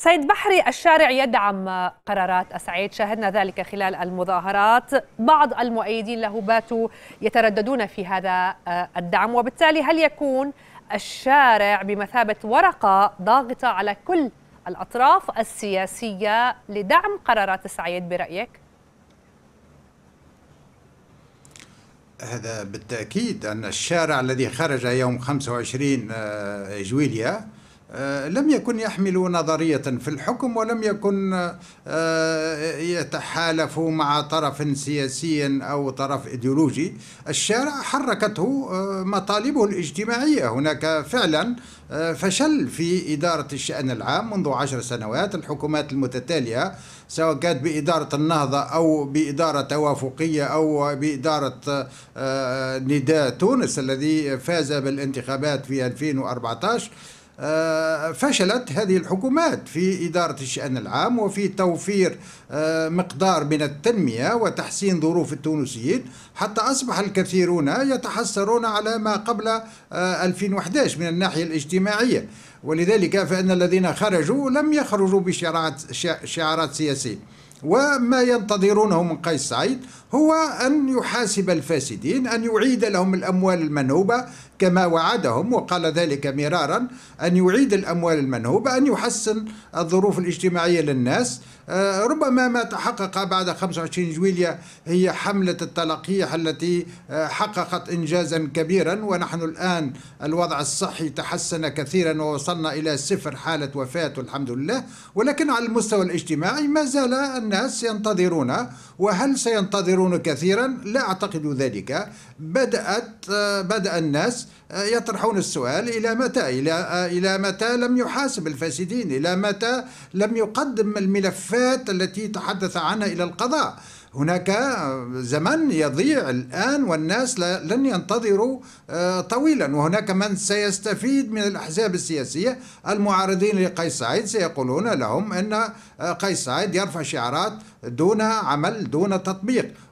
سيد بحري الشارع يدعم قرارات السعيد شاهدنا ذلك خلال المظاهرات بعض المؤيدين له باتوا يترددون في هذا آه، الدعم وبالتالي هل يكون الشارع بمثابة ورقة ضاغطة على كل الأطراف السياسية لدعم قرارات السعيد برأيك؟ هذا بالتأكيد أن الشارع الذي خرج يوم 25 آه، جويليا آه، لم يكن يحمل نظرية في الحكم ولم يكن آه، آه، يتحالف مع طرف سياسي أو طرف إيديولوجي الشارع حركته مطالبه الاجتماعية هناك فعلا فشل في إدارة الشأن العام منذ عشر سنوات الحكومات المتتالية سواء كانت بإدارة النهضة أو بإدارة توافقية أو بإدارة نداء تونس الذي فاز بالانتخابات في 2014 آه، فشلت هذه الحكومات في إدارة الشأن العام وفي توفير آه، مقدار من التنمية وتحسين ظروف التونسيين حتى أصبح الكثيرون يتحسرون على ما قبل 2011 آه، من الناحية الاجتماعية ولذلك فإن الذين خرجوا لم يخرجوا بشعارات سياسية وما ينتظرونه من قيس سعيد هو أن يحاسب الفاسدين أن يعيد لهم الأموال المنهوبة كما وعدهم وقال ذلك مرارا أن يعيد الأموال المنهوبة أن يحسن الظروف الاجتماعية للناس آه، ربما ما تحقق بعد 25 جويلية هي حملة التلقيح التي آه، حققت إنجازا كبيرا ونحن الآن الوضع الصحي تحسن كثيرا ووصلنا إلى صفر حالة وفاة والحمد لله ولكن على المستوى الاجتماعي ما زال الناس ينتظرون وهل سينتظرون كثيرا لا أعتقد ذلك بدأت بدأ الناس يطرحون السؤال إلى متى إلى إلى متى لم يحاسب الفاسدين إلى متى لم يقدم الملفات التي تحدث عنها إلى القضاء هناك زمن يضيع الآن والناس لن ينتظروا آه، طويلا وهناك من سيستفيد من الأحزاب السياسية المعارضين لقيس سعيد سيقولون لهم أن آه، قيس سعيد يرفع شعارات دون عمل دون تطبيق